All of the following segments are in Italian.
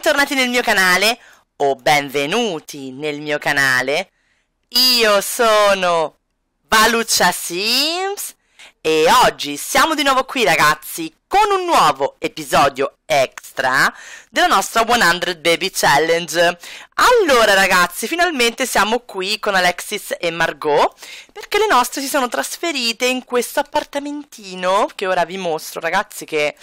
bentornati nel mio canale o benvenuti nel mio canale. Io sono Baluccia Sims e oggi siamo di nuovo qui ragazzi con un nuovo episodio extra della nostra 100 Baby Challenge. Allora ragazzi, finalmente siamo qui con Alexis e Margot perché le nostre si sono trasferite in questo appartamentino che ora vi mostro ragazzi che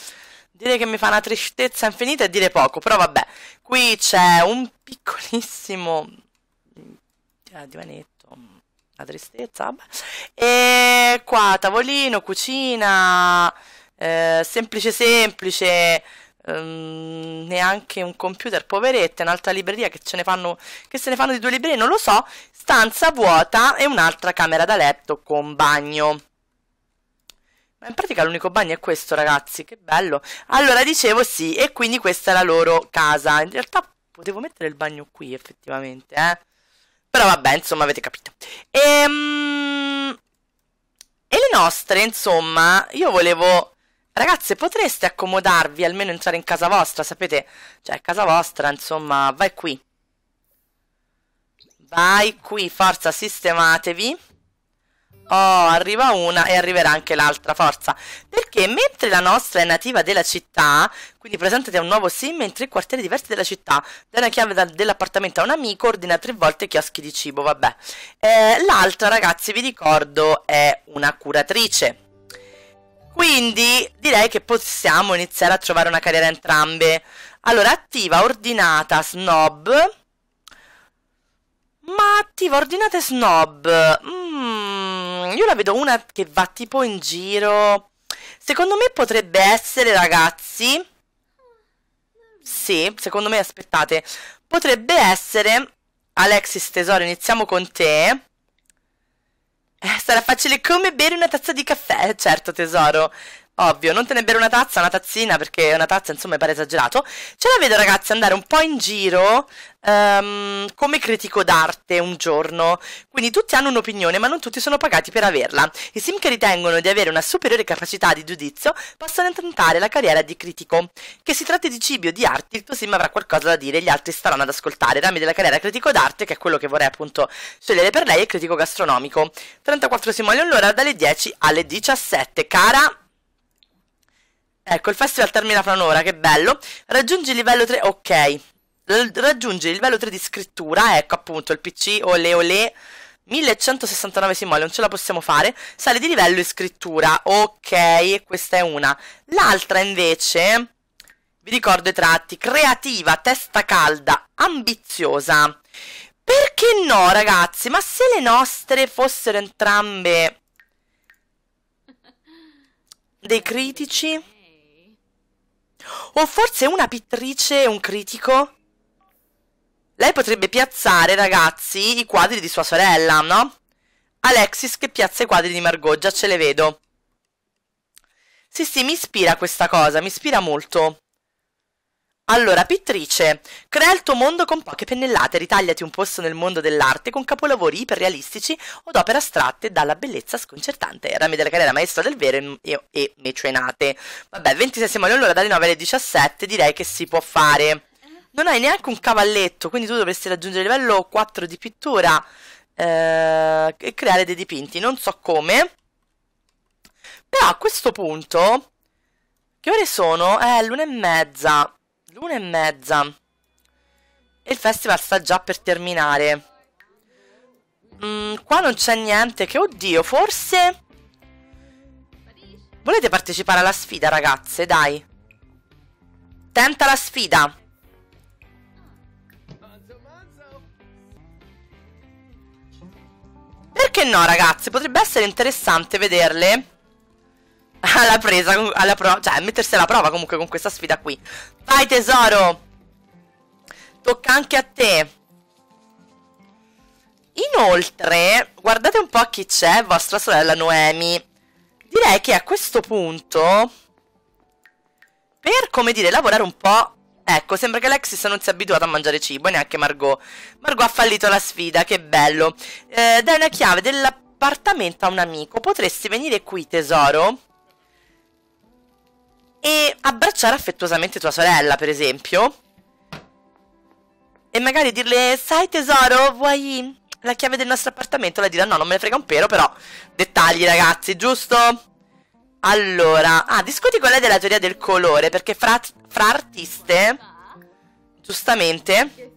Dire che mi fa una tristezza infinita è dire poco, però vabbè. Qui c'è un piccolissimo eh, divanetto, la tristezza, vabbè. E qua tavolino, cucina, eh, semplice semplice, ehm, neanche un computer, poveretta, un'altra libreria che, ce ne fanno, che se ne fanno di due librerie, non lo so. Stanza vuota e un'altra camera da letto con bagno. Ma in pratica l'unico bagno è questo, ragazzi, che bello. Allora, dicevo sì, e quindi questa è la loro casa. In realtà potevo mettere il bagno qui, effettivamente, eh. Però vabbè, insomma, avete capito. Ehm... E le nostre, insomma, io volevo... Ragazze, potreste accomodarvi, almeno entrare in casa vostra, sapete? Cioè, casa vostra, insomma, vai qui. Vai qui, forza, sistematevi. Oh, arriva una e arriverà anche l'altra, forza. Perché mentre la nostra è nativa della città, quindi presentati a un nuovo sim in tre quartieri diversi della città, dai una chiave dell'appartamento a un amico, ordina tre volte chioschi di cibo, vabbè. Eh, l'altra, ragazzi, vi ricordo, è una curatrice. Quindi direi che possiamo iniziare a trovare una carriera entrambe. Allora, attiva, ordinata, snob ma attiva, ordinate snob. Mm, io la vedo una che va tipo in giro. Secondo me potrebbe essere, ragazzi. Sì, secondo me, aspettate. Potrebbe essere. Alexis, tesoro, iniziamo con te. Eh, sarà facile come bere una tazza di caffè, eh, certo tesoro. Ovvio, non te ne bere una tazza, una tazzina, perché una tazza insomma mi pare esagerato. Ce la vedo ragazzi andare un po' in giro um, come critico d'arte un giorno. Quindi tutti hanno un'opinione, ma non tutti sono pagati per averla. I sim che ritengono di avere una superiore capacità di giudizio possono tentare la carriera di critico. Che si tratti di cibi o di arti, il tuo sim avrà qualcosa da dire e gli altri staranno ad ascoltare. Rami della carriera critico d'arte, che è quello che vorrei appunto scegliere per lei, è critico gastronomico. 34 simoni all'ora dalle 10 alle 17. Cara... Ecco, il festival termina fra un'ora, che bello. Raggiungi il livello 3, ok. Raggiungi il livello 3 di scrittura, ecco appunto il PC, ole ole. 1169 simole, non ce la possiamo fare. Sale di livello in scrittura, ok, questa è una. L'altra invece, vi ricordo i tratti, creativa, testa calda, ambiziosa. Perché no, ragazzi? Ma se le nostre fossero entrambe dei critici... O forse una pittrice e un critico? Lei potrebbe piazzare, ragazzi, i quadri di sua sorella, no? Alexis che piazza i quadri di Margoggia, ce le vedo. Sì, sì, mi ispira questa cosa, mi ispira molto. Allora, pittrice, crea il tuo mondo con poche pennellate, ritagliati un posto nel mondo dell'arte con capolavori iperrealistici o opere astratte dalla bellezza sconcertante. Rami della carriera, maestro del vero e, e mecenate. Vabbè, 26 mani all'ora dalle 9 alle 17 direi che si può fare. Non hai neanche un cavalletto, quindi tu dovresti raggiungere il livello 4 di pittura eh, e creare dei dipinti. Non so come. Però a questo punto... Che ore sono? Eh, l'una e mezza l'una e mezza. E il festival sta già per terminare. Mm, qua non c'è niente che, oddio, forse... Volete partecipare alla sfida, ragazze? Dai. Tenta la sfida. Perché no, ragazze? Potrebbe essere interessante vederle alla presa, alla prova, cioè mettersi alla prova comunque con questa sfida qui. Vai tesoro! Tocca anche a te. Inoltre, guardate un po' chi c'è, vostra sorella Noemi. Direi che a questo punto, per come dire, lavorare un po'... Ecco, sembra che Alexis non sia abituato a mangiare cibo neanche Margot. Margot ha fallito la sfida, che bello. Eh, dai una chiave dell'appartamento a un amico. Potresti venire qui, tesoro? e abbracciare affettuosamente tua sorella, per esempio. E magari dirle, sai tesoro, vuoi la chiave del nostro appartamento? Lei dirà, no, non me ne frega un pelo, però dettagli ragazzi, giusto? Allora, ah, discuti con lei della teoria del colore, perché fra, fra artiste, giustamente...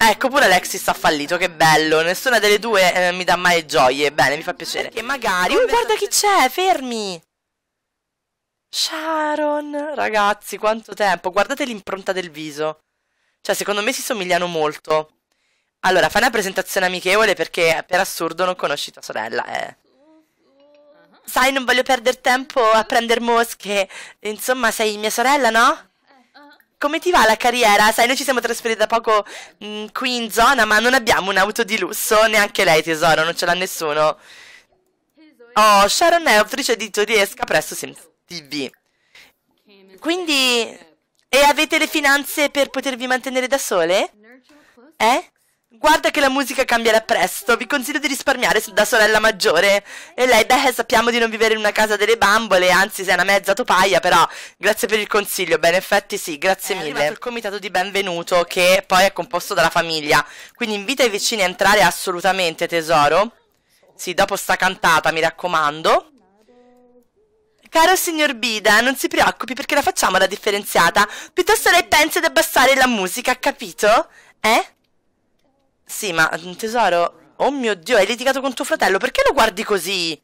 Ecco, pure Alexis ha fallito, che bello. Nessuna delle due eh, mi dà mai gioie. Bene, mi fa piacere. E magari... Oh, guarda chi c'è, fermi! Sharon, ragazzi, quanto tempo. Guardate l'impronta del viso. Cioè, secondo me si somigliano molto. Allora, fai una presentazione amichevole perché per assurdo non conosci tua sorella, eh. Sai, non voglio perdere tempo a prendere mosche. Insomma, sei mia sorella, no? Come ti va la carriera? Sai, noi ci siamo trasferiti da poco mh, mm, qui in zona, ma non abbiamo un'auto di lusso. Neanche lei, tesoro, non ce l'ha nessuno. Oh, Sharon è autrice di Toriesca, presto Sims. TV. Quindi, e avete le finanze per potervi mantenere da sole? Eh? Guarda che la musica cambierà presto, vi consiglio di risparmiare da sorella maggiore. E lei, beh, sappiamo di non vivere in una casa delle bambole, anzi sei una mezza topaia, però grazie per il consiglio, beh, in effetti sì, grazie è mille. È il comitato di benvenuto che poi è composto dalla famiglia, quindi invita i vicini a entrare assolutamente, tesoro. Sì, dopo sta cantata, mi raccomando. Caro signor Bida, non si preoccupi perché la facciamo la differenziata. Piuttosto lei pensa di abbassare la musica, capito? Eh? Sì, ma mm, tesoro... Oh mio Dio, hai litigato con tuo fratello, perché lo guardi così?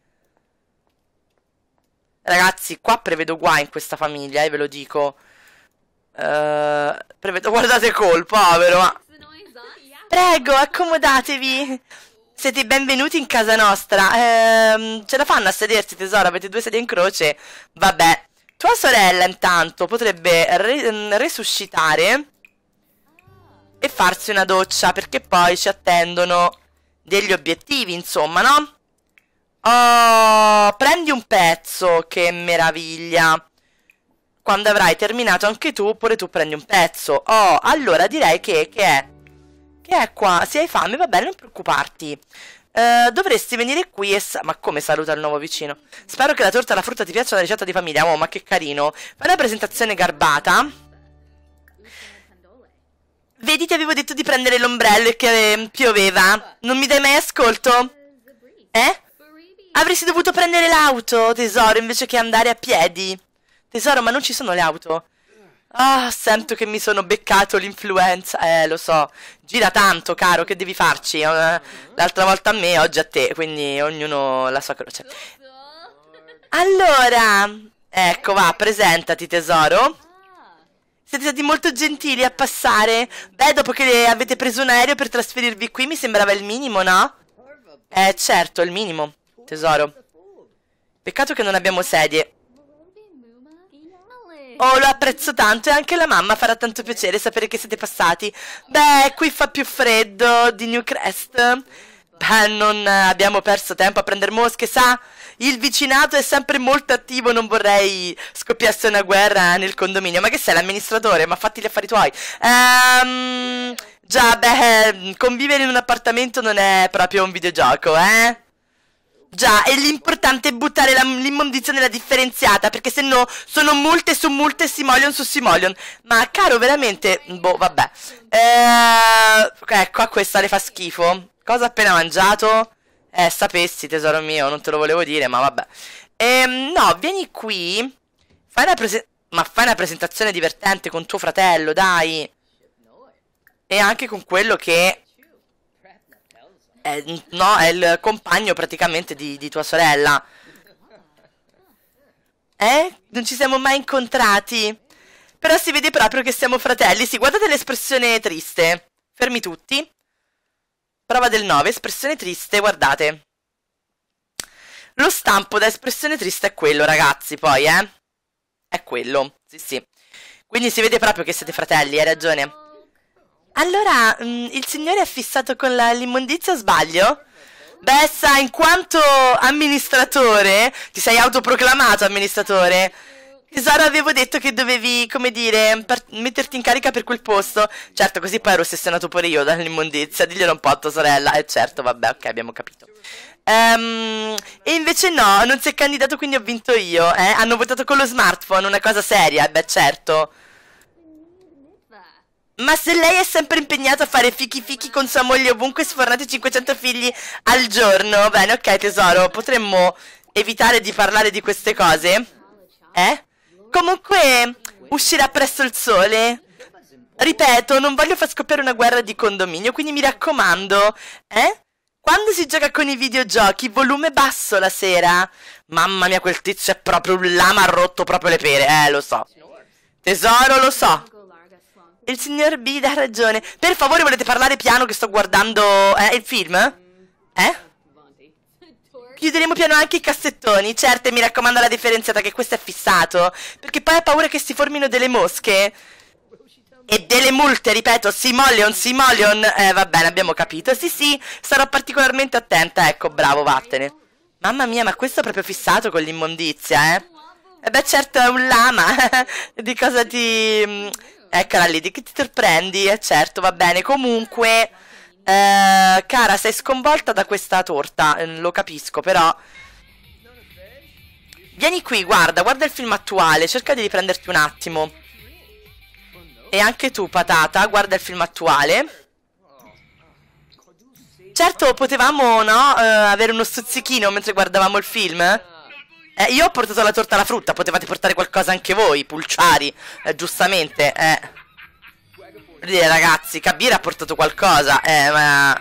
Ragazzi, qua prevedo guai in questa famiglia, eh, ve lo dico. Uh, prevedo... Guardate colpo, povero, ma... Esatto. Prego, accomodatevi. Siete benvenuti in casa nostra. Ehm, ce la fanno a sedersi, tesoro? Avete due sedie in croce? Vabbè. Tua sorella, intanto, potrebbe re mm, resuscitare e farsi una doccia, perché poi ci attendono degli obiettivi, insomma, no? Oh, prendi un pezzo, che meraviglia. Quando avrai terminato anche tu, pure tu prendi un pezzo. Oh, allora direi che, che è che è qua? Se hai fame, va bene, non preoccuparti. Uh, dovresti venire qui e... ma come saluta il nuovo vicino? Spero che la torta alla frutta ti piaccia la ricetta di famiglia. Oh, ma che carino. Fai una presentazione garbata. Vedi, ti avevo detto di prendere l'ombrello e che ehm, pioveva. Non mi dai mai ascolto? Eh? Avresti dovuto prendere l'auto, tesoro, invece che andare a piedi. Tesoro, ma non ci sono le auto. Ah, sento che mi sono beccato l'influenza. Eh, lo so. Gira tanto, caro, che devi farci? Eh, l'altra volta a me, oggi a te, quindi ognuno la sua croce. Allora, ecco, va, presentati, tesoro. Ah. Siete stati molto gentili a passare. Beh, dopo che avete preso un aereo per trasferirvi qui, mi sembrava il minimo, no? Eh, certo, il minimo, tesoro. Peccato che non abbiamo sedie. Oh, lo apprezzo tanto e anche la mamma farà tanto piacere sapere che siete passati. Beh, qui fa più freddo di Newcrest. Beh, non abbiamo perso tempo a prendere mosche, sa? Il vicinato è sempre molto attivo, non vorrei scoppiasse una guerra nel condominio. Ma che sei, l'amministratore? Ma fatti gli affari tuoi. Ehm... Già, beh, convivere in un appartamento non è proprio un videogioco, eh? Già, e l'importante è buttare l'immondizia nella differenziata, perché se no sono multe su multe, simoleon su simoleon. Ma caro, veramente... Boh, vabbè. Eh, ecco, a questa le fa schifo. Cosa ho appena mangiato? Eh, sapessi, tesoro mio, non te lo volevo dire, ma vabbè. Ehm, no, vieni qui. Fai una presentazione... Ma fai una presentazione divertente con tuo fratello, dai. E anche con quello che è, no, è il compagno praticamente di, di tua sorella. Eh? Non ci siamo mai incontrati? Però si vede proprio che siamo fratelli. Sì, guardate l'espressione triste. Fermi tutti. Prova del 9, espressione triste, guardate. Lo stampo da espressione triste è quello, ragazzi, poi, eh? È quello, sì, sì. Quindi si vede proprio che siete fratelli, hai ragione. Allora, mh, mm, il signore è fissato con la, l'immondizia, sbaglio? Bessa, in quanto amministratore, ti sei autoproclamato amministratore. Tesoro, avevo detto che dovevi, come dire, metterti in carica per quel posto. Certo, così poi ero sessionato pure io dall'immondizia. Diglielo un po' a tua sorella. Eh certo, vabbè, ok, abbiamo capito. Um, e invece no, non si è candidato, quindi ho vinto io. Eh? Hanno votato con lo smartphone, una cosa seria. Beh, certo. Ma se lei è sempre impegnata a fare fichi fichi con sua moglie ovunque sfornate 500 figli al giorno, bene, ok tesoro, potremmo evitare di parlare di queste cose? Eh? Comunque, uscirà presto il sole. Ripeto, non voglio far scoppiare una guerra di condominio, quindi mi raccomando, eh? Quando si gioca con i videogiochi, volume basso la sera. Mamma mia, quel tizio è proprio un lama, ha rotto proprio le pere, eh, lo so. Tesoro, lo so. Il signor B dà ragione. Per favore, volete parlare piano che sto guardando eh, il film? Eh? Chiuderemo piano anche i cassettoni. Certo, mi raccomando la differenziata che questo è fissato. Perché poi ha paura che si formino delle mosche. E delle multe, ripeto, Simoleon, Simoleon. Eh, va bene, abbiamo capito. Sì, sì, sarò particolarmente attenta. Ecco, bravo, vattene. Mamma mia, ma questo è proprio fissato con l'immondizia, eh? Eh beh, certo, è un lama. Di cosa ti... Mm, Eccola lì, di che ti sorprendi? Eh certo, va bene. Comunque, eh, cara, sei sconvolta da questa torta. Mm, lo capisco, però... Vieni qui, guarda, guarda il film attuale. Cerca di riprenderti un attimo. E anche tu, patata, guarda il film attuale. Certo, potevamo, no, eh, avere uno stuzzichino mentre guardavamo il film. Eh, io ho portato la torta alla frutta, potevate portare qualcosa anche voi, pulciari, eh, giustamente, eh. Dire, ragazzi, Kabir ha portato qualcosa, eh, ma...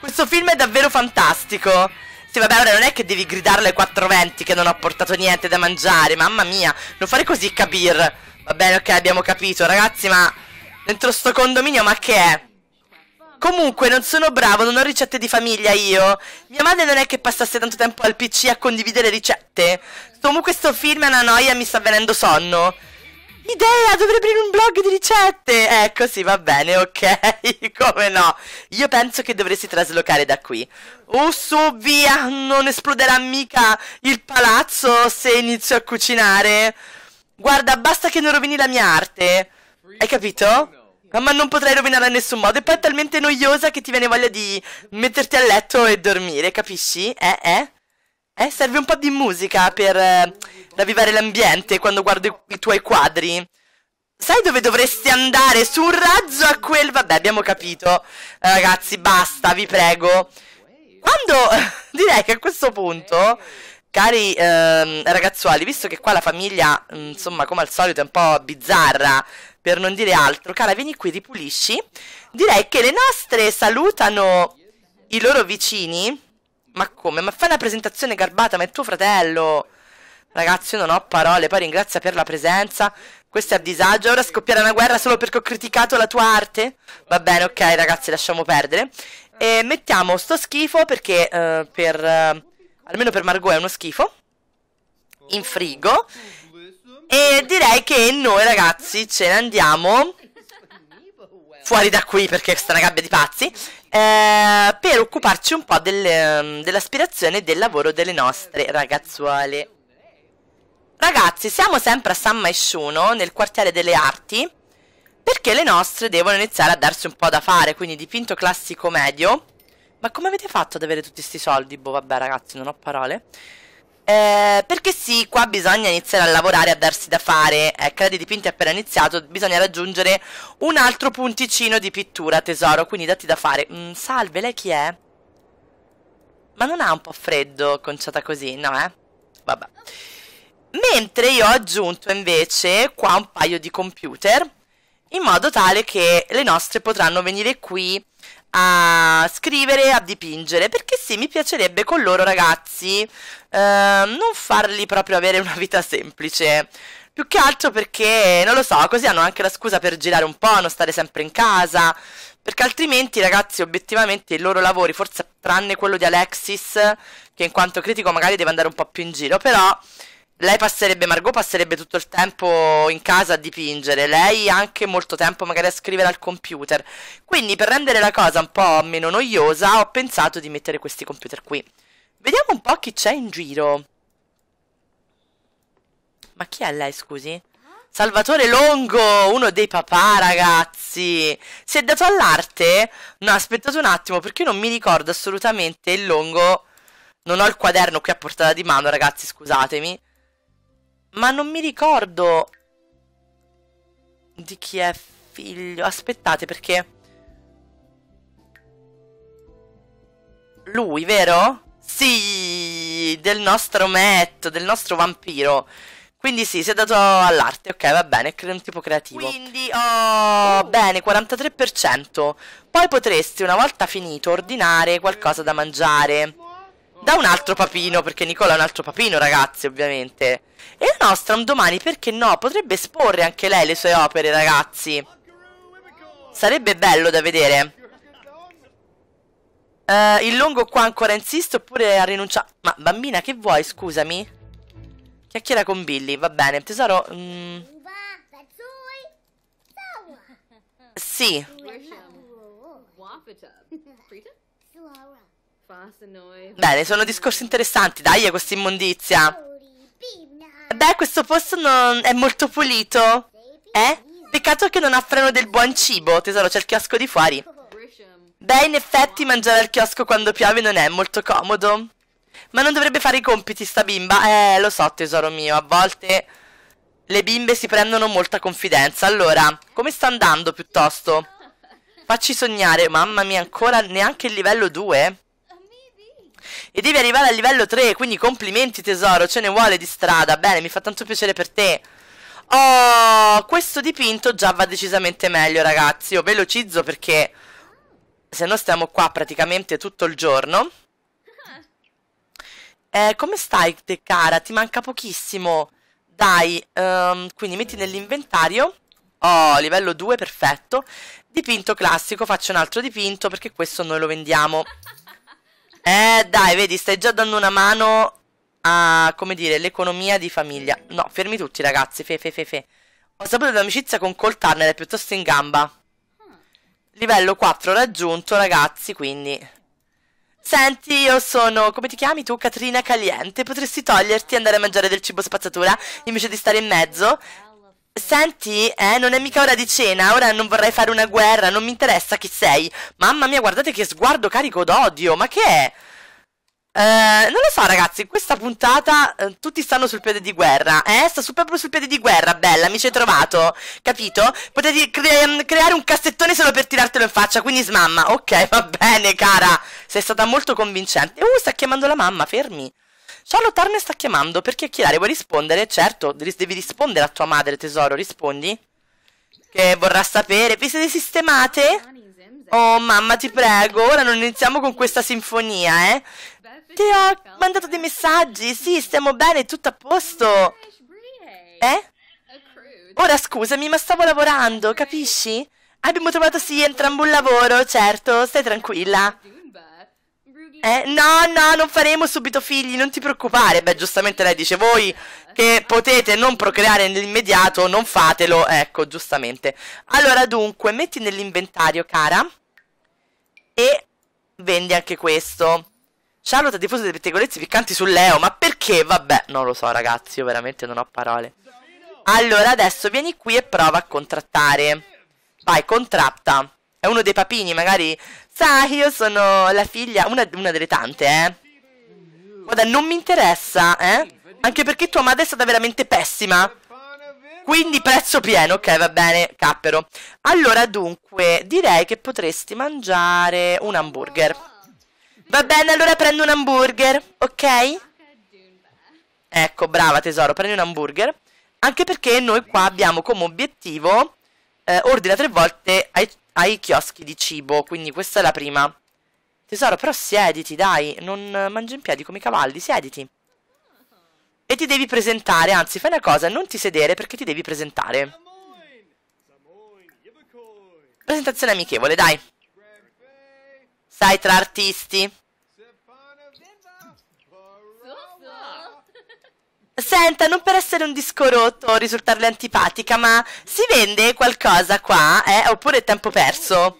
Questo film è davvero fantastico. Sì, vabbè, ora non è che devi gridarle alle 4.20 che non ho portato niente da mangiare, mamma mia, non fare così, Kabir. Va bene, ok, abbiamo capito, ragazzi, ma... Dentro sto condominio, ma che è? Comunque non sono bravo, non ho ricette di famiglia io. Mia madre non è che passasse tanto tempo al PC a condividere ricette. Comunque questo film è una noia mi sta venendo sonno. Idea, dovrei aprire un blog di ricette. Ecco, sì, va bene, ok. Come no? Io penso che dovresti traslocare da qui. Oh, su, via, non esploderà mica il palazzo se inizio a cucinare. Guarda, basta che non rovini la mia arte. Hai capito? Ma non potrai rovinare in nessun modo. E poi è talmente noiosa che ti viene voglia di metterti a letto e dormire, capisci? Eh, eh? Eh, serve un po' di musica per eh, ravvivare l'ambiente quando guardo i, i tuoi quadri. Sai dove dovresti andare? Su un razzo a quel... Vabbè, abbiamo capito. Eh, ragazzi, basta, vi prego. Quando... Direi che a questo punto... Cari ehm, ragazzuoli, visto che qua la famiglia, mm, insomma, come al solito è un po' bizzarra, per non dire altro. Cara, vieni qui, ripulisci. Direi che le nostre salutano i loro vicini. Ma come? Ma fai una presentazione garbata, ma è tuo fratello. Ragazzi, io non ho parole, poi ringrazia per la presenza. Questo è a disagio, ora scoppiare una guerra solo perché ho criticato la tua arte? Va bene, ok ragazzi, lasciamo perdere. E mettiamo sto schifo perché eh, per... Eh, almeno per Margot è uno schifo. In frigo. E direi che noi ragazzi ce ne andiamo fuori da qui perché questa è una gabbia di pazzi eh, per occuparci un po' del, ehm, dell'aspirazione del lavoro delle nostre ragazzuole. Ragazzi, siamo sempre a San Maisciuno, nel quartiere delle arti, perché le nostre devono iniziare a darsi un po' da fare, quindi dipinto classico medio. Ma come avete fatto ad avere tutti questi soldi? Boh, vabbè ragazzi, non ho parole. Eh, perché sì, qua bisogna iniziare a lavorare, a darsi da fare. Ecco, eh, la dipinti appena iniziato, bisogna raggiungere un altro punticino di pittura, tesoro, quindi dati da fare. Mm, salve, lei chi è? Ma non ha un po' freddo conciata così, no eh? Vabbè. Mentre io ho aggiunto invece qua un paio di computer, in modo tale che le nostre potranno venire qui a scrivere, a dipingere, perché sì, mi piacerebbe con loro ragazzi Ehm, non farli proprio avere una vita semplice. Più che altro perché, non lo so, così hanno anche la scusa per girare un po', non stare sempre in casa. Perché altrimenti, ragazzi, obiettivamente i loro lavori, forse tranne quello di Alexis, che in quanto critico magari deve andare un po' più in giro, però lei passerebbe, Margot passerebbe tutto il tempo in casa a dipingere, lei anche molto tempo magari a scrivere al computer. Quindi per rendere la cosa un po' meno noiosa ho pensato di mettere questi computer qui. Vediamo un po' chi c'è in giro. Ma chi è lei, scusi? Salvatore Longo, uno dei papà, ragazzi. Si è dato all'arte? No, aspettate un attimo, perché io non mi ricordo assolutamente il Longo. Non ho il quaderno qui a portata di mano, ragazzi, scusatemi. Ma non mi ricordo di chi è figlio. Aspettate, perché... Lui, vero? Sì, del nostro Matt, del nostro vampiro. Quindi sì, si è dato all'arte, ok, va bene, è un tipo creativo. Quindi, oh, uh. bene, 43%. Poi potresti, una volta finito, ordinare qualcosa da mangiare. Da un altro papino, perché Nicola è un altro papino, ragazzi, ovviamente. E la nostra un domani, perché no, potrebbe esporre anche lei le sue opere, ragazzi. Sarebbe bello da vedere. Uh, il lungo qua ancora insiste oppure ha rinunciato? Ma bambina, che vuoi? Scusami. Chiacchiera con Billy, va bene. Tesoro... Mm... Sì. Bene, sono discorsi interessanti. Dai, questa immondizia. Beh, questo posto non... è molto pulito. Eh? Peccato che non offrano del buon cibo. Tesoro, c'è il chiosco di fuori. Beh, in effetti mangiare al chiosco quando piove non è molto comodo. Ma non dovrebbe fare i compiti sta bimba? Eh, lo so tesoro mio, a volte le bimbe si prendono molta confidenza. Allora, come sta andando piuttosto? Facci sognare, mamma mia, ancora neanche il livello 2? E devi arrivare al livello 3, quindi complimenti tesoro, ce ne vuole di strada. Bene, mi fa tanto piacere per te. Oh, questo dipinto già va decisamente meglio ragazzi. Io velocizzo perché se no stiamo qua praticamente tutto il giorno. Eh, come stai, te cara? Ti manca pochissimo. Dai, um, quindi metti nell'inventario. Oh, livello 2, perfetto. Dipinto classico, faccio un altro dipinto perché questo noi lo vendiamo. Eh, dai, vedi, stai già dando una mano a, come dire, l'economia di famiglia. No, fermi tutti, ragazzi, fe, fe, fe, fe. Ho saputo dell'amicizia con Cole Turner, è piuttosto in gamba. Livello 4 raggiunto, ragazzi, quindi... Senti, io sono... come ti chiami tu? Catrina Caliente. Potresti toglierti e andare a mangiare del cibo spazzatura invece di stare in mezzo? Senti, eh, non è mica ora di cena, ora non vorrei fare una guerra, non mi interessa chi sei. Mamma mia, guardate che sguardo carico d'odio, ma che è? Eh, non lo so, ragazzi, in questa puntata eh, tutti stanno sul piede di guerra. Eh, sta super sul piede di guerra, bella, mi ci hai trovato. Capito? Potete cre ehm, creare un cassettone solo per tirartelo in faccia, quindi smamma. Ok, va bene, cara. Sei stata molto convincente. Uh, sta chiamando la mamma, fermi. Ciao, Lotarne sta chiamando per chiacchierare. Vuoi rispondere? Certo, devi rispondere a tua madre, tesoro, rispondi. Che vorrà sapere. Vi siete sistemate? Oh mamma ti prego, ora non iniziamo con questa sinfonia, eh? Ti ho mandato dei messaggi. Sì, stiamo bene, tutto a posto. Eh? eh? Ora scusami, ma stavo lavorando, capisci? Abbiamo trovato sì entrambi un lavoro, certo, stai tranquilla. Eh, no, no, non faremo subito figli, non ti preoccupare. Beh, giustamente lei dice, voi che potete non procreare nell'immediato, non fatelo. Ecco, giustamente. Allora, dunque, metti nell'inventario, cara, e vendi anche questo. Charlotte ha diffuso dei pettegolezzi piccanti su Leo, ma perché? Vabbè, non lo so ragazzi, io veramente non ho parole. Allora adesso vieni qui e prova a contrattare. Vai, contratta. È uno dei papini, magari. Sai, io sono la figlia, una, una delle tante, eh. Guarda, non mi interessa, eh. Anche perché tua madre è stata veramente pessima. Quindi prezzo pieno, ok, va bene, cappero. Allora, dunque, direi che potresti mangiare un hamburger. Va bene, allora prendo un hamburger, ok? Ecco, brava tesoro, prendi un hamburger. Anche perché noi qua abbiamo come obiettivo eh, ordina tre volte ai, ai chioschi di cibo, quindi questa è la prima. Tesoro, però siediti, dai, non mangi in piedi come i cavalli, siediti. E ti devi presentare, anzi fai una cosa, non ti sedere perché ti devi presentare. Presentazione amichevole, dai. Sai, tra artisti. Senta, non per essere un disco rotto o risultarle antipatica, ma si vende qualcosa qua, eh? Oppure è tempo perso?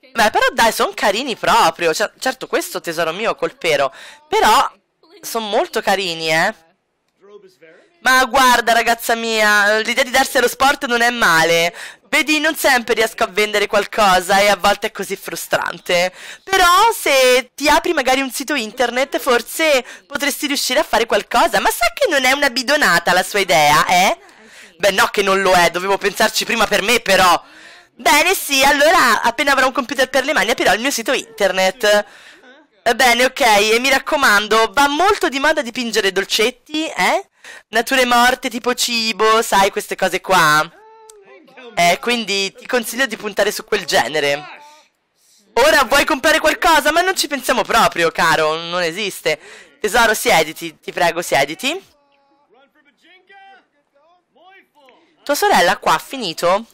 Beh, però dai, sono carini proprio. C certo, questo tesoro mio col pero. Però sono molto carini, eh? Ma guarda, ragazza mia, l'idea di darsi allo sport non è male. Vedi, non sempre riesco a vendere qualcosa e a volte è così frustrante. Però se ti apri magari un sito internet forse potresti riuscire a fare qualcosa. Ma sa che non è una bidonata la sua idea, eh? Beh, no che non lo è, dovevo pensarci prima per me però. Bene, sì, allora appena avrò un computer per le mani aprirò il mio sito internet. Bene, ok, e mi raccomando, va molto di moda dipingere dolcetti, eh? Nature morte tipo cibo, sai, queste cose qua. Eh, quindi ti consiglio di puntare su quel genere. Ora vuoi comprare qualcosa? Ma non ci pensiamo proprio, caro, non esiste. Tesoro, siediti, ti prego, siediti. Tua sorella qua ha finito?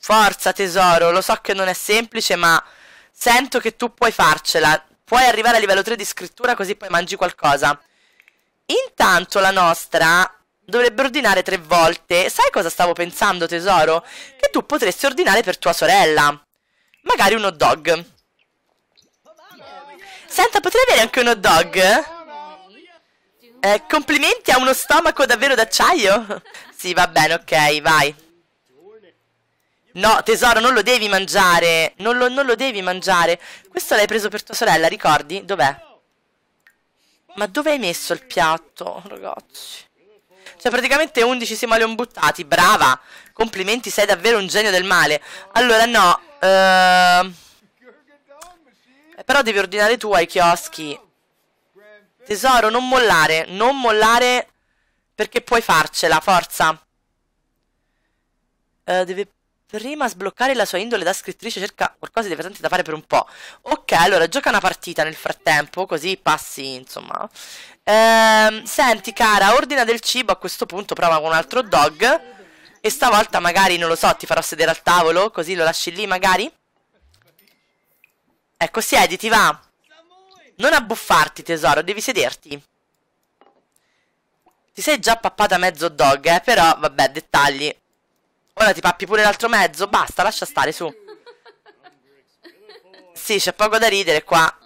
Forza tesoro, lo so che non è semplice, ma sento che tu puoi farcela. Puoi arrivare a livello 3 di scrittura così poi mangi qualcosa. Intanto la nostra dovrebbe ordinare tre volte. Sai cosa stavo pensando, tesoro? Che tu potresti ordinare per tua sorella. Magari un hot dog. Senta, potrei avere anche un hot dog? Eh, complimenti ha uno stomaco davvero d'acciaio? sì, va bene, ok, vai. No, tesoro, non lo devi mangiare. Non lo, non lo devi mangiare. Questo l'hai preso per tua sorella, ricordi? Dov'è? Ma dove hai messo il piatto, ragazzi? Cioè praticamente 11 simoleon buttati, brava. Complimenti, sei davvero un genio del male. Allora no, ehm... Eh, però devi ordinare tu ai chioschi. Tesoro, non mollare, non mollare perché puoi farcela, forza. Uh, deve prima sbloccare la sua indole da scrittrice, cerca qualcosa di divertente da fare per un po'. Ok, allora gioca una partita nel frattempo, così passi, insomma. Ehm, senti cara, ordina del cibo a questo punto, prova con un altro dog. E stavolta magari, non lo so, ti farò sedere al tavolo, così lo lasci lì magari? Ecco, siediti, va. Non abbuffarti, tesoro, devi sederti. Ti sei già pappata mezzo dog, eh, però, vabbè, dettagli. Ora ti pappi pure l'altro mezzo, basta, lascia stare, su. Sì, c'è poco da ridere qua.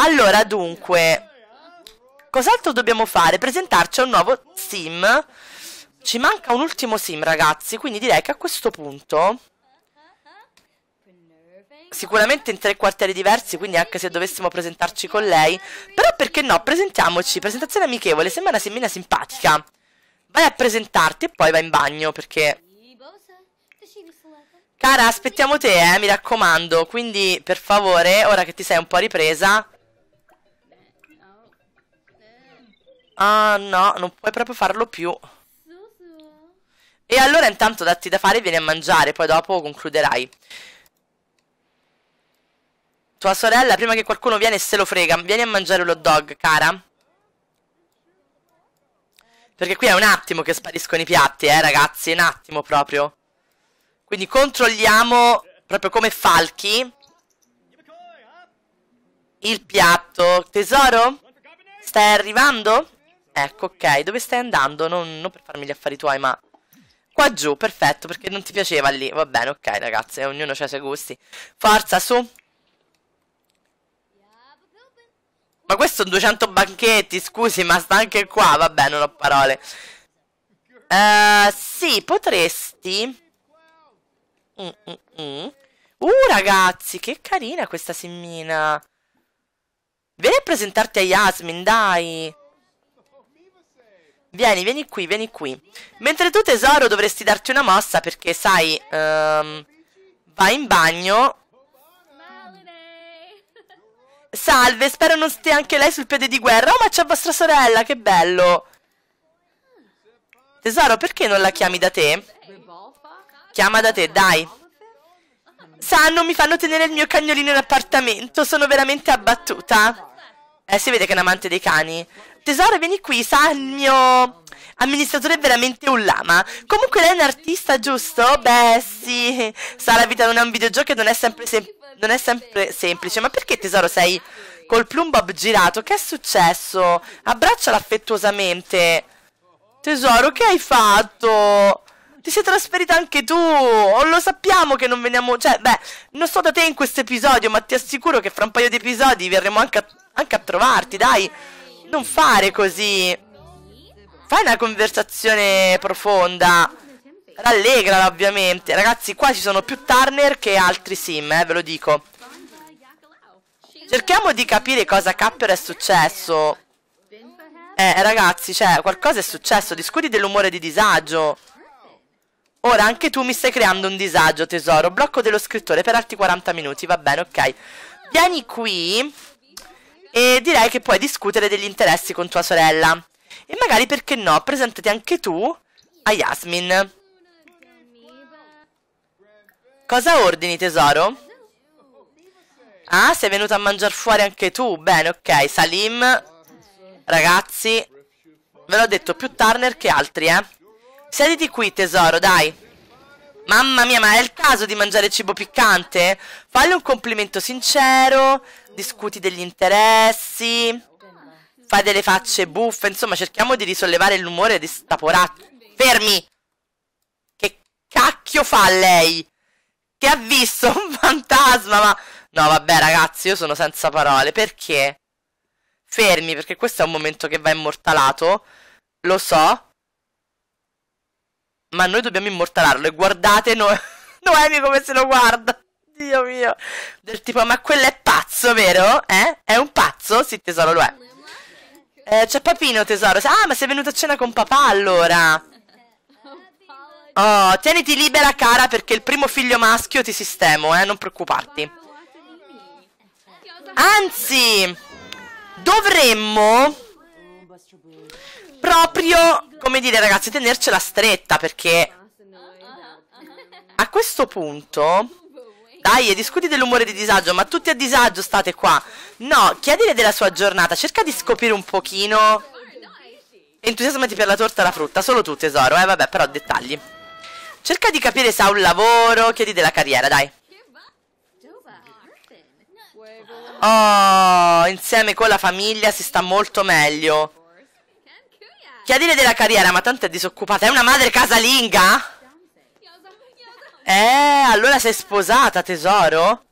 Allora, dunque, Cos'altro dobbiamo fare? Presentarci a un nuovo sim. Ci manca un ultimo sim, ragazzi, quindi direi che a questo punto... Sicuramente in tre quartieri diversi, quindi anche se dovessimo presentarci con lei. Però perché no? Presentiamoci. Presentazione amichevole, sembra una semmina simpatica. Vai a presentarti e poi vai in bagno, perché... Cara, aspettiamo te, eh, mi raccomando. Quindi, per favore, ora che ti sei un po' ripresa, Ah no, non puoi proprio farlo più. E allora intanto datti da fare e vieni a mangiare, poi dopo concluderai. Tua sorella, prima che qualcuno viene se lo frega, vieni a mangiare lo dog, cara. Perché qui è un attimo che spariscono i piatti, eh ragazzi, un attimo proprio. Quindi controlliamo, proprio come falchi, il piatto. Tesoro? Stai arrivando? Ecco, ok, dove stai andando? Non, non per farmi gli affari tuoi, ma... Qua giù, perfetto, perché non ti piaceva lì. Va bene, ok, ragazzi, ognuno ha i suoi gusti. Forza, su! Ma questo 200 banchetti, scusi, ma sta anche qua. Vabbè, non ho parole. Uh, sì, potresti... Mm -mm -mm. Uh, ragazzi, che carina questa simmina. Vieni a presentarti a Yasmin, dai. Vieni, vieni qui, vieni qui. Mentre tu, tesoro, dovresti darti una mossa perché, sai, um, ehm, vai in bagno. Salve, spero non stia anche lei sul piede di guerra. Oh, ma c'è vostra sorella, che bello. Tesoro, perché non la chiami da te? Chiama da te, dai. Sanno, mi fanno tenere il mio cagnolino in appartamento. Sono veramente abbattuta. Eh, si vede che è un amante dei cani. Tesoro, vieni qui, sa il mio amministratore è veramente un lama. Comunque lei è un artista, giusto? Beh, sì. Sa la vita non è un videogioco e non è sempre, sem non è sempre semplice. Ma perché, tesoro, sei col plumbob girato? Che è successo? Abbracciala affettuosamente. Tesoro, che hai fatto? Ti sei trasferita anche tu! Oh, lo sappiamo che non veniamo... Cioè, beh, non sto da te in questo episodio, ma ti assicuro che fra un paio di episodi verremo anche a, anche a trovarti, dai! Non fare così. Fai una conversazione profonda. Rallegrala ovviamente. Ragazzi, qua ci sono più Turner che altri sim, eh, ve lo dico. Cerchiamo di capire cosa Capper è successo. Eh, ragazzi, cioè, qualcosa è successo. Discuti dell'umore di disagio. Ora anche tu mi stai creando un disagio, tesoro. Blocco dello scrittore per altri 40 minuti, va bene, ok. Vieni qui e direi che puoi discutere degli interessi con tua sorella. E magari perché no, presentati anche tu a Yasmin. Cosa ordini, tesoro? Ah, sei venuto a mangiare fuori anche tu. Bene, ok. Salim, ragazzi, ve l'ho detto più Turner che altri, eh. Siediti qui, tesoro, dai. Mamma mia, ma è il caso di mangiare cibo piccante? Falle un complimento sincero, discuti degli interessi, fai delle facce buffe, insomma cerchiamo di risollevare l'umore di sta poraccia. Fermi! Che cacchio fa lei? Che ha visto un fantasma, ma... No, vabbè, ragazzi, io sono senza parole. Perché? Fermi, perché questo è un momento che va immortalato. Lo so. Ma noi dobbiamo immortalarlo. E guardate no... Noemi come se lo guarda. Dio mio. Del tipo, ma quella è pazzo, vero? Eh? È un pazzo? Sì, tesoro, lo è. Eh, c'è Papino, tesoro. Ah, ma sei venuto a cena con papà, allora. Oh, tieniti libera, cara, perché il primo figlio maschio ti sistemo, eh, non preoccuparti. Anzi, dovremmo proprio, come dire, ragazzi, tenercela stretta, perché a questo punto dai, e discuti dell'umore di disagio, ma tutti a disagio state qua. No, chiedile della sua giornata, cerca di scoprire un pochino. Entusiasmati per la torta e la frutta, solo tu tesoro, eh vabbè, però dettagli. Cerca di capire se ha un lavoro, chiedi della carriera, dai. Oh, insieme con la famiglia si sta molto meglio. Chiedile della carriera, ma tanto è disoccupata. È una madre casalinga? Eh, allora sei sposata, tesoro?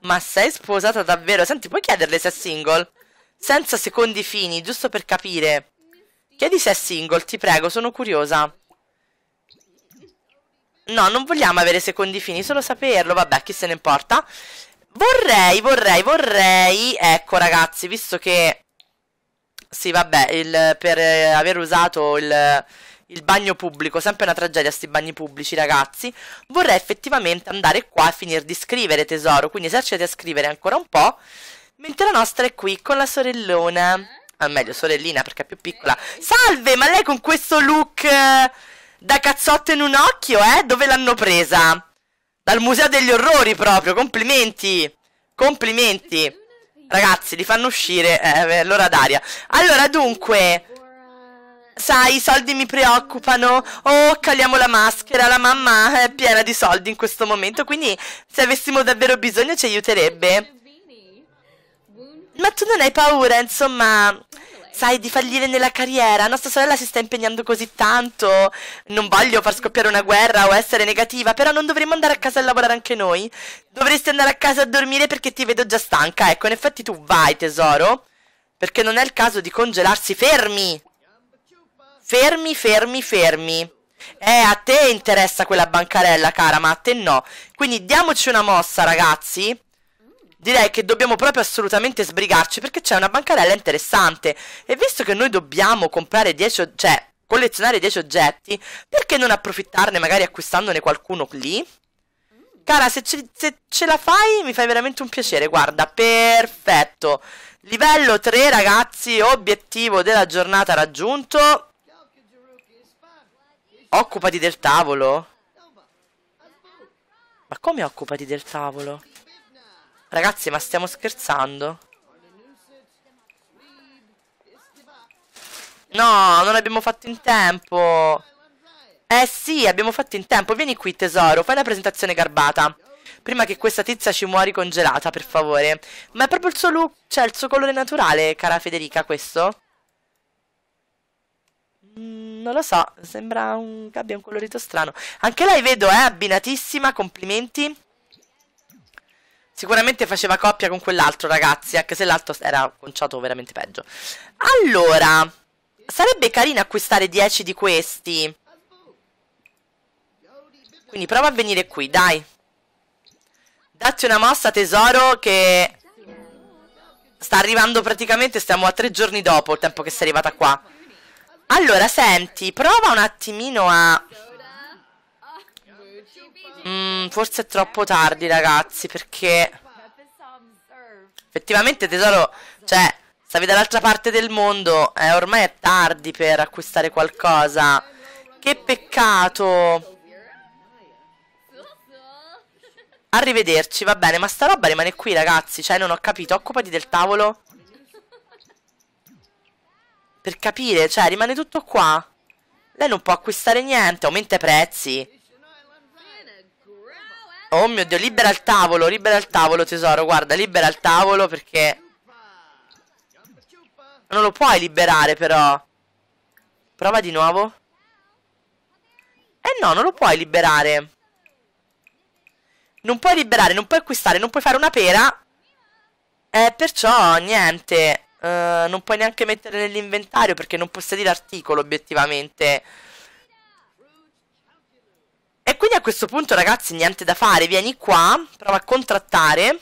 Ma sei sposata davvero? Senti, puoi chiederle se è single? Senza secondi fini, giusto per capire. Chiedi se è single, ti prego, sono curiosa. No, non vogliamo avere secondi fini, solo saperlo. Vabbè, chi se ne importa. Vorrei, vorrei, vorrei... Ecco, ragazzi, visto che... Sì, vabbè, il... per aver usato il il bagno pubblico, sempre una tragedia sti bagni pubblici ragazzi, vorrei effettivamente andare qua a finire di scrivere tesoro, quindi eserciti a scrivere ancora un po', mentre la nostra è qui con la sorellona, Ah, meglio sorellina perché è più piccola, salve ma lei con questo look eh, da cazzotto in un occhio eh, dove l'hanno presa? Dal museo degli orrori proprio, complimenti, complimenti. Ragazzi, li fanno uscire eh, eh l'ora d'aria. Allora, dunque, sai, i soldi mi preoccupano. Oh, caliamo la maschera, la mamma è piena di soldi in questo momento, quindi se avessimo davvero bisogno ci aiuterebbe. Ma tu non hai paura, insomma, sai, di fallire nella carriera. Nostra sorella si sta impegnando così tanto. Non voglio far scoppiare una guerra o essere negativa, però non dovremmo andare a casa a lavorare anche noi. Dovresti andare a casa a dormire perché ti vedo già stanca. Ecco, in effetti tu vai, tesoro. Perché non è il caso di congelarsi fermi. Fermi, fermi, fermi. Eh, a te interessa quella bancarella, cara, ma a te no. Quindi diamoci una mossa, ragazzi. Direi che dobbiamo proprio assolutamente sbrigarci perché c'è una bancarella interessante. E visto che noi dobbiamo comprare 10, cioè collezionare 10 oggetti, perché non approfittarne magari acquistandone qualcuno lì? Cara, se ce, se ce la fai mi fai veramente un piacere, guarda, perfetto. Livello 3, ragazzi, obiettivo della giornata raggiunto. Occupati del tavolo? Ma come occupati del tavolo? Ragazzi, ma stiamo scherzando? No, non abbiamo fatto in tempo. Eh sì, abbiamo fatto in tempo. Vieni qui, tesoro, fai una presentazione garbata. Prima che questa tizia ci muori congelata, per favore. Ma è proprio il suo look, cioè il suo colore naturale, cara Federica, questo? Mmm non lo so, sembra un, che abbia un colorito strano. Anche lei vedo, eh, abbinatissima, complimenti. Sicuramente faceva coppia con quell'altro, ragazzi, anche se l'altro era conciato veramente peggio. Allora, sarebbe carino acquistare 10 di questi. Quindi prova a venire qui, dai. Datti una mossa, tesoro, che sta arrivando praticamente, stiamo a tre giorni dopo il tempo che sei arrivata qua. Allora, senti, prova un attimino a... Mm, forse è troppo tardi, ragazzi, perché... Effettivamente, tesoro, cioè, stavi dall'altra parte del mondo, eh, ormai è tardi per acquistare qualcosa. Che peccato. Arrivederci, va bene, ma sta roba rimane qui, ragazzi, cioè, non ho capito, occupati del tavolo. Per capire, cioè, rimane tutto qua. Lei non può acquistare niente, aumenta i prezzi. Oh mio Dio, libera il tavolo, libera il tavolo, tesoro. Guarda, libera il tavolo perché... Non lo puoi liberare, però. Prova di nuovo. Eh no, non lo puoi liberare. Non puoi liberare, non puoi acquistare, non puoi fare una pera. Eh, perciò, niente. Eh, non puoi neanche mettere nell'inventario perché non possedi l'articolo obiettivamente. E quindi a questo punto, ragazzi, niente da fare. Vieni qua, prova a contrattare.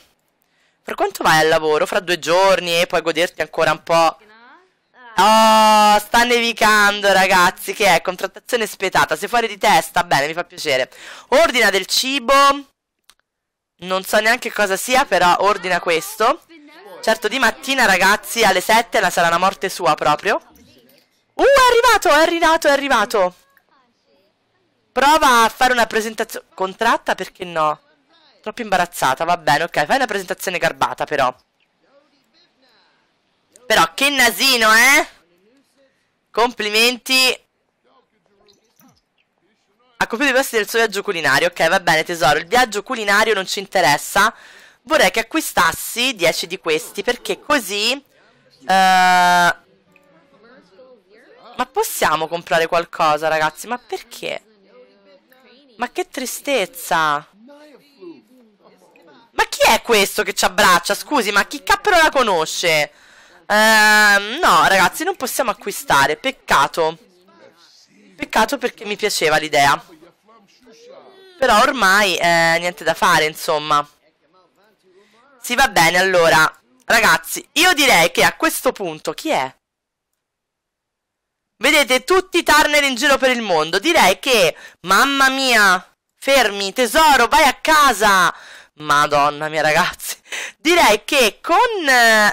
Per quanto vai al lavoro? Fra due giorni e puoi goderti ancora un po'. Oh, sta nevicando, ragazzi. Che è? Contrattazione spietata. Sei fuori di testa? Bene, mi fa piacere. Ordina del cibo. Non so neanche cosa sia, però ordina questo. Certo, di mattina, ragazzi, alle 7 la sarà la morte sua proprio. Uh, è arrivato, è arrivato, è arrivato. Prova a fare una presentazione... Contratta? Perché no? Troppo imbarazzata, va bene, ok. Fai una presentazione garbata, però. Però, che nasino, eh? Complimenti. Ha compiuto i passi del suo viaggio culinario. Ok, va bene, tesoro. Il viaggio culinario non ci interessa vorrei che acquistassi 10 di questi perché così... Uh, ma possiamo comprare qualcosa, ragazzi? Ma perché? Ma che tristezza! Ma chi è questo che ci abbraccia? Scusi, ma chi cappero la conosce? Uh, no, ragazzi, non possiamo acquistare. Peccato. Peccato perché mi piaceva l'idea. Però ormai eh, niente da fare, insomma ragazzi, va bene, allora. Ragazzi, io direi che a questo punto chi è? Vedete tutti i Turner in giro per il mondo. Direi che, mamma mia, fermi, tesoro, vai a casa. Madonna mia, ragazzi. Direi che con...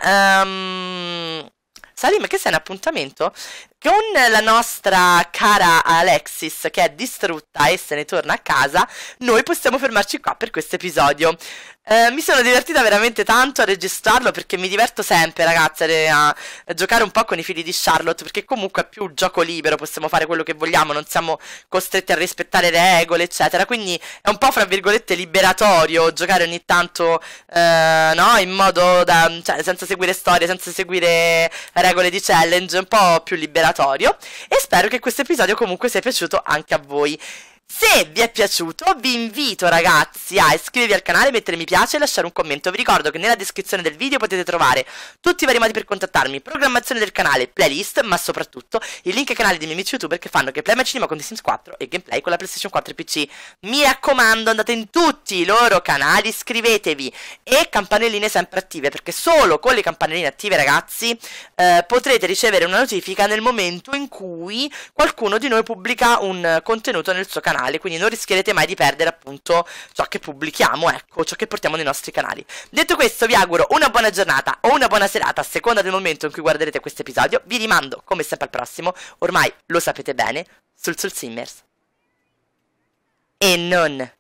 Um, Salim, che sei un appuntamento? Con la nostra cara Alexis che è distrutta e se ne torna a casa, noi possiamo fermarci qua per questo episodio. Eh, mi sono divertita veramente tanto a registrarlo perché mi diverto sempre, ragazze, a, a, giocare un po' con i figli di Charlotte perché comunque è più gioco libero, possiamo fare quello che vogliamo, non siamo costretti a rispettare regole, eccetera. Quindi è un po' fra virgolette liberatorio giocare ogni tanto, eh, no, in modo da, cioè, senza seguire storie, senza seguire regole di challenge, un po' più liberatorio. E spero che questo episodio comunque sia piaciuto anche a voi. Se vi è piaciuto vi invito ragazzi a iscrivervi al canale, mettere mi piace e lasciare un commento. Vi ricordo che nella descrizione del video potete trovare tutti i vari modi per contattarmi, programmazione del canale, playlist, ma soprattutto i link ai canali dei miei amici youtuber che fanno gameplay a cinema con The Sims 4 e gameplay con la PlayStation 4 e PC. Mi raccomando andate in tutti i loro canali, iscrivetevi e campanelline sempre attive perché solo con le campanelline attive ragazzi eh, potrete ricevere una notifica nel momento in cui qualcuno di noi pubblica un contenuto nel suo canale canale, quindi non rischierete mai di perdere appunto ciò che pubblichiamo, ecco, ciò che portiamo nei nostri canali. Detto questo vi auguro una buona giornata o una buona serata a seconda del momento in cui guarderete questo episodio, vi rimando come sempre al prossimo, ormai lo sapete bene, sul Soul Simmers. E non...